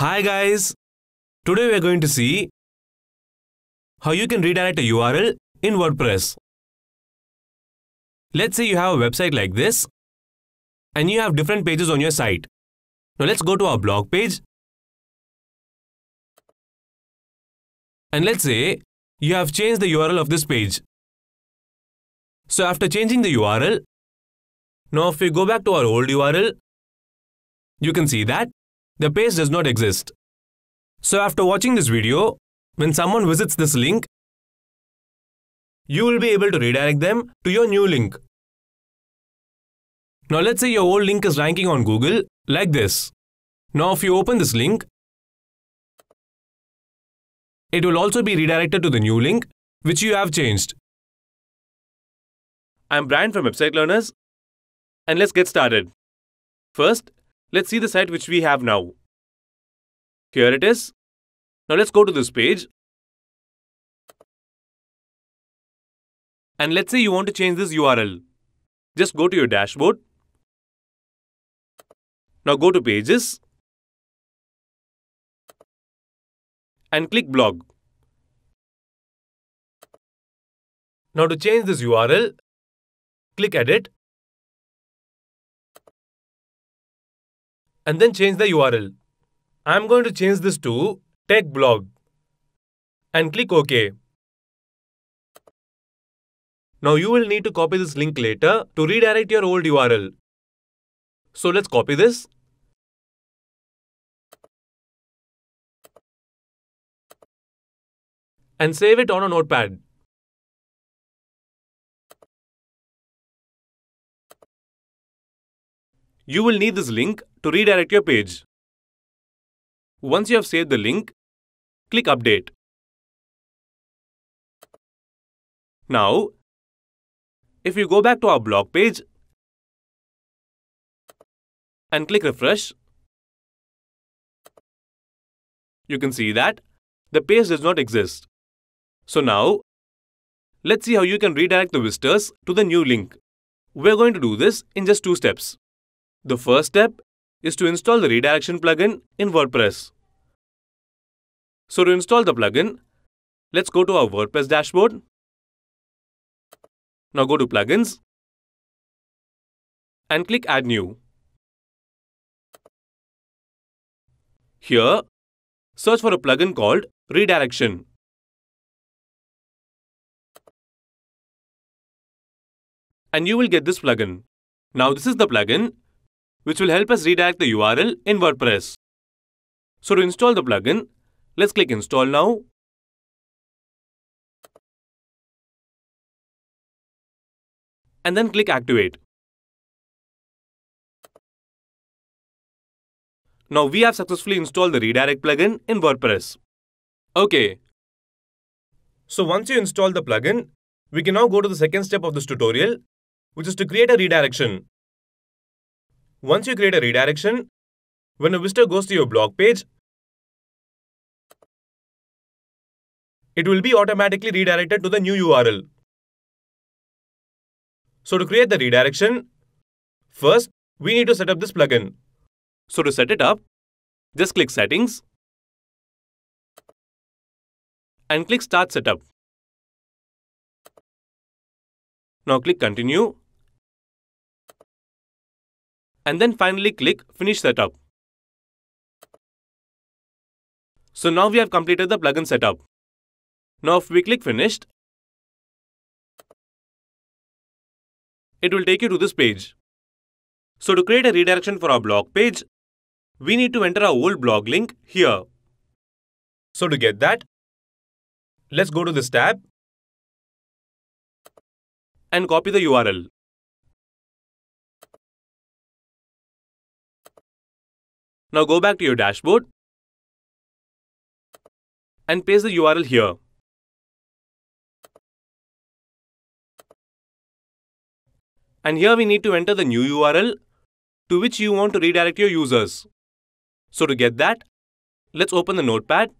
Hi guys! Today we are going to see how you can redirect a URL in WordPress. Let's say you have a website like this and you have different pages on your site. Now let's go to our blog page and let's say you have changed the URL of this page. So after changing the URL, now if we go back to our old URL, you can see that the page does not exist. So after watching this video, when someone visits this link, you will be able to redirect them to your new link. Now let's say your old link is ranking on Google like this. Now if you open this link, it will also be redirected to the new link which you have changed. I'm Brian from Website Learners and let's get started. First, Let's see the site which we have now. Here it is. Now let's go to this page. And let's say you want to change this URL. Just go to your dashboard. Now go to pages. And click blog. Now to change this URL, click edit and then change the URL. I'm going to change this to tech blog and click OK. Now you will need to copy this link later to redirect your old URL. So let's copy this. And save it on a notepad. You will need this link to redirect your page. Once you have saved the link, click Update. Now, if you go back to our blog page and click Refresh, you can see that the page does not exist. So now, let's see how you can redirect the visitors to the new link. We're going to do this in just two steps. The first step is to install the redirection plugin in WordPress. So to install the plugin, let's go to our WordPress dashboard. Now go to Plugins and click Add New. Here, search for a plugin called Redirection. And you will get this plugin. Now this is the plugin which will help us redirect the URL in WordPress. So to install the plugin, let's click install now. And then click activate. Now we have successfully installed the redirect plugin in WordPress. Okay. So once you install the plugin, we can now go to the second step of this tutorial, which is to create a redirection. Once you create a redirection, when a visitor goes to your blog page, it will be automatically redirected to the new URL. So to create the redirection, first we need to set up this plugin. So to set it up, just click Settings and click Start Setup. Now click Continue and then finally click Finish Setup. So now we have completed the plugin setup. Now if we click Finished, it will take you to this page. So to create a redirection for our blog page, we need to enter our old blog link here. So to get that, let's go to this tab and copy the URL. Now go back to your dashboard and paste the URL here. And here we need to enter the new URL to which you want to redirect your users. So to get that, let's open the notepad.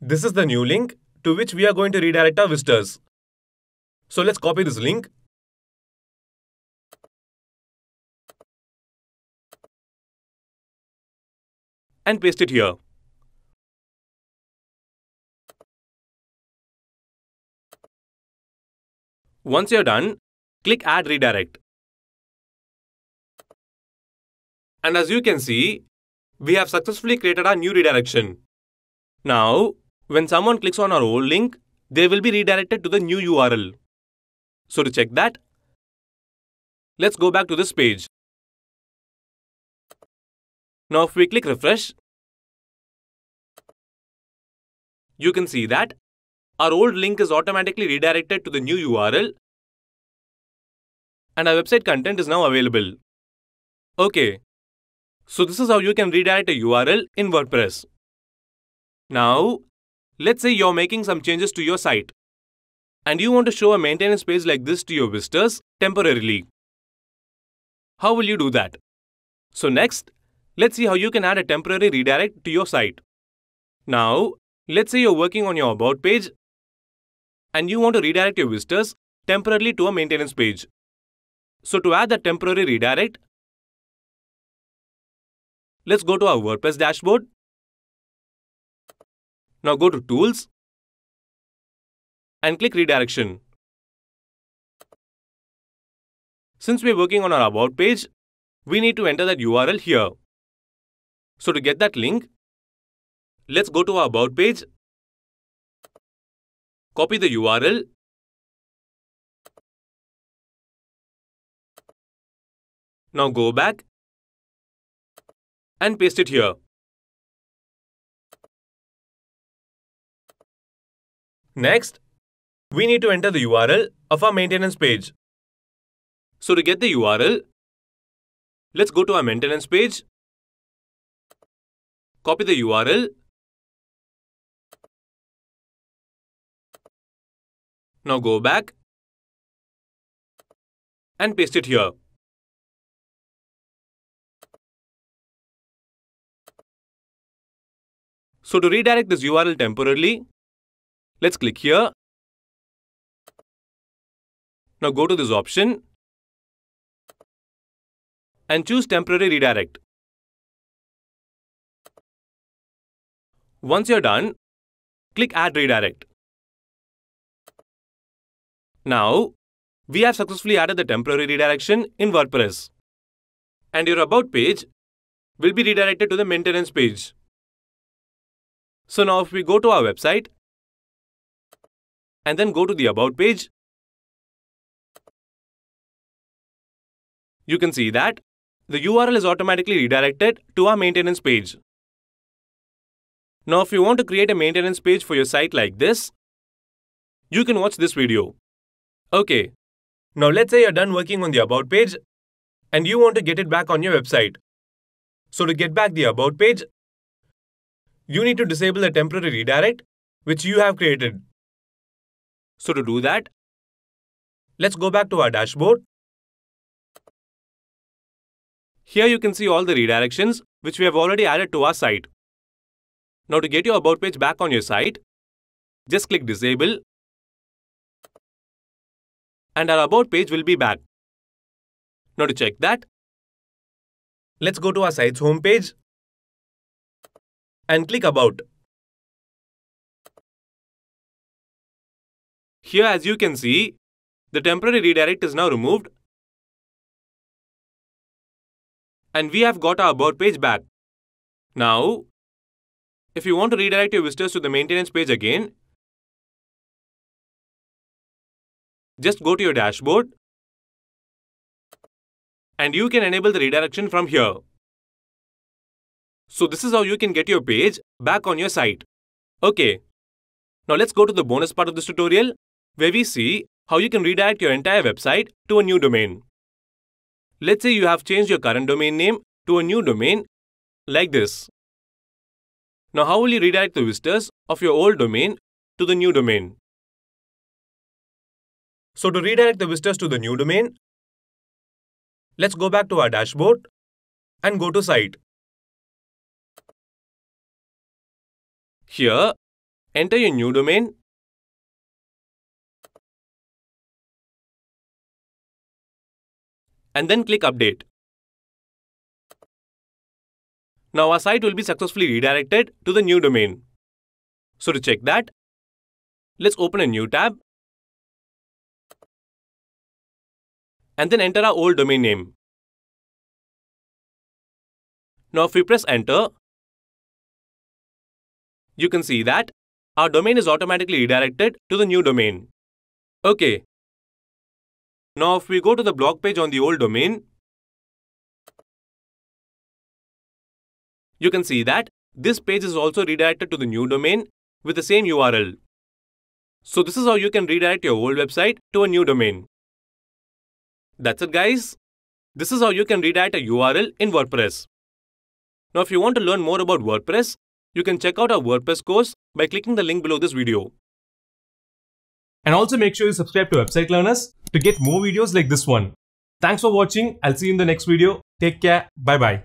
This is the new link to which we are going to redirect our visitors. So let's copy this link and paste it here. Once you're done, click Add Redirect. And as you can see, we have successfully created our new redirection. Now, when someone clicks on our old link, they will be redirected to the new URL. So to check that, let's go back to this page. Now if we click refresh, you can see that our old link is automatically redirected to the new URL and our website content is now available. Okay, so this is how you can redirect a URL in WordPress. Now, let's say you're making some changes to your site and you want to show a maintenance page like this to your visitors temporarily. How will you do that? So next, Let's see how you can add a temporary redirect to your site. Now, let's say you're working on your About page and you want to redirect your visitors temporarily to a maintenance page. So to add that temporary redirect, let's go to our WordPress dashboard. Now go to Tools and click Redirection. Since we're working on our About page, we need to enter that URL here. So to get that link, let's go to our About page, copy the URL, Now go back and paste it here. Next, we need to enter the URL of our maintenance page. So to get the URL, let's go to our maintenance page Copy the URL. Now go back and paste it here. So to redirect this URL temporarily, let's click here. Now go to this option and choose temporary redirect. Once you're done, click Add Redirect. Now, we have successfully added the temporary redirection in WordPress. And your About page will be redirected to the Maintenance page. So now if we go to our website and then go to the About page, you can see that the URL is automatically redirected to our Maintenance page. Now if you want to create a maintenance page for your site like this, you can watch this video. Okay, now let's say you're done working on the About page and you want to get it back on your website. So to get back the About page, you need to disable the temporary redirect which you have created. So to do that, let's go back to our dashboard. Here you can see all the redirections which we have already added to our site. Now to get your About page back on your site, just click Disable and our About page will be back. Now to check that, let's go to our site's homepage and click About. Here as you can see, the temporary redirect is now removed and we have got our About page back. Now, if you want to redirect your visitors to the maintenance page again, just go to your dashboard and you can enable the redirection from here. So this is how you can get your page back on your site. Okay. Now let's go to the bonus part of this tutorial where we see how you can redirect your entire website to a new domain. Let's say you have changed your current domain name to a new domain like this. Now how will you redirect the visitors of your old domain to the new domain? So to redirect the visitors to the new domain, let's go back to our dashboard and go to site. Here, enter your new domain and then click update. Now our site will be successfully redirected to the new domain. So to check that, let's open a new tab and then enter our old domain name. Now if we press enter, you can see that our domain is automatically redirected to the new domain. Okay. Now if we go to the blog page on the old domain, You can see that this page is also redirected to the new domain with the same URL. So this is how you can redirect your old website to a new domain. That's it guys. This is how you can redirect a URL in WordPress. Now if you want to learn more about WordPress, you can check out our WordPress course by clicking the link below this video. And also make sure you subscribe to Website Learners to get more videos like this one. Thanks for watching. I'll see you in the next video. Take care. Bye bye.